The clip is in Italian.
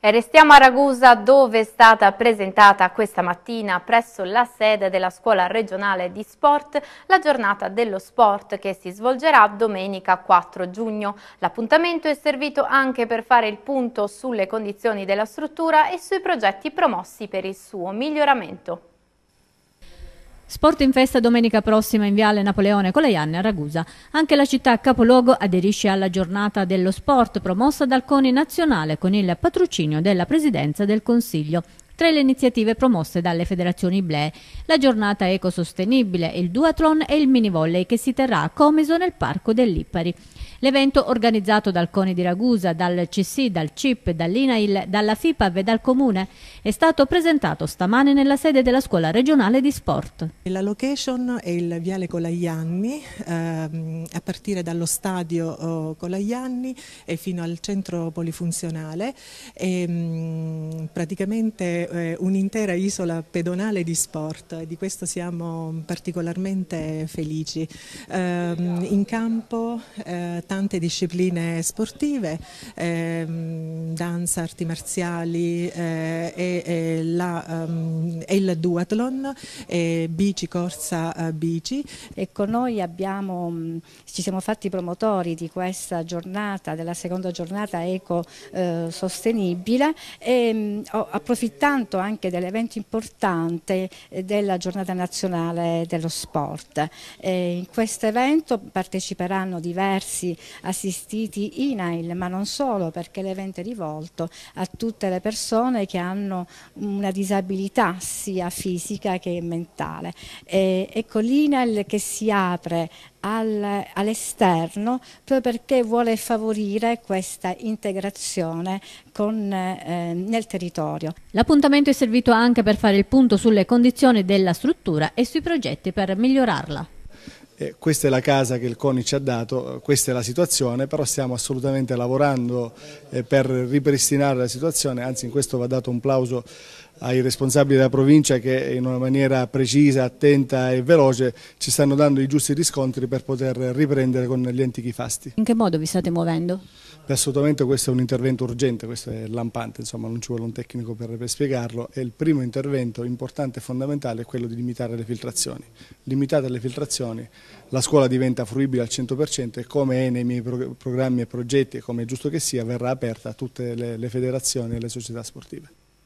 E restiamo a Ragusa dove è stata presentata questa mattina presso la sede della scuola regionale di sport la giornata dello sport che si svolgerà domenica 4 giugno. L'appuntamento è servito anche per fare il punto sulle condizioni della struttura e sui progetti promossi per il suo miglioramento. Sport in festa domenica prossima in Viale Napoleone Colaianne a Ragusa. Anche la città capoluogo aderisce alla giornata dello sport promossa dal CONI nazionale con il patrocinio della Presidenza del Consiglio. Tra le iniziative promosse dalle federazioni BLE, la giornata ecosostenibile, il duathlon e il mini volley che si terrà a Comiso nel Parco dell'Ippari. L'evento organizzato dal CONI di Ragusa, dal CC, dal CIP, dall'INAIL, dalla FIPAV e dal Comune è stato presentato stamane nella sede della Scuola Regionale di Sport. La location è il Viale Colaianni, ehm, a partire dallo stadio oh, Colaianni e fino al centro polifunzionale. E, ehm, mh, praticamente eh, un'intera isola pedonale di sport e di questo siamo particolarmente felici. Eh, in campo eh, tante discipline sportive, ehm, danza, arti marziali eh, e, la, um, il duathlon, bici, corsa, eh, bici. Ecco, noi abbiamo, mm, ci siamo fatti promotori di questa giornata, della seconda giornata ecosostenibile eh, e mm, approfittando tanto anche dell'evento importante eh, della giornata nazionale dello sport. Eh, in questo evento parteciperanno diversi assistiti INAIL, ma non solo perché l'evento è rivolto a tutte le persone che hanno una disabilità sia fisica che mentale. E, ecco l'INAIL che si apre all'esterno proprio perché vuole favorire questa integrazione con, eh, nel territorio. L'appuntamento appuntamento è servito anche per fare il punto sulle condizioni della struttura e sui progetti per migliorarla eh, questa è la casa che il CONI ci ha dato, eh, questa è la situazione, però stiamo assolutamente lavorando eh, per ripristinare la situazione, anzi in questo va dato un plauso ai responsabili della provincia che in una maniera precisa, attenta e veloce ci stanno dando i giusti riscontri per poter riprendere con gli antichi fasti. In che modo vi state muovendo? Beh, assolutamente questo è un intervento urgente, questo è lampante, insomma non ci vuole un tecnico per, per spiegarlo, e il primo intervento importante e fondamentale è quello di limitare le filtrazioni limitate le filtrazioni, la scuola diventa fruibile al 100% e come è nei miei programmi e progetti e come è giusto che sia verrà aperta a tutte le, le federazioni e le società sportive.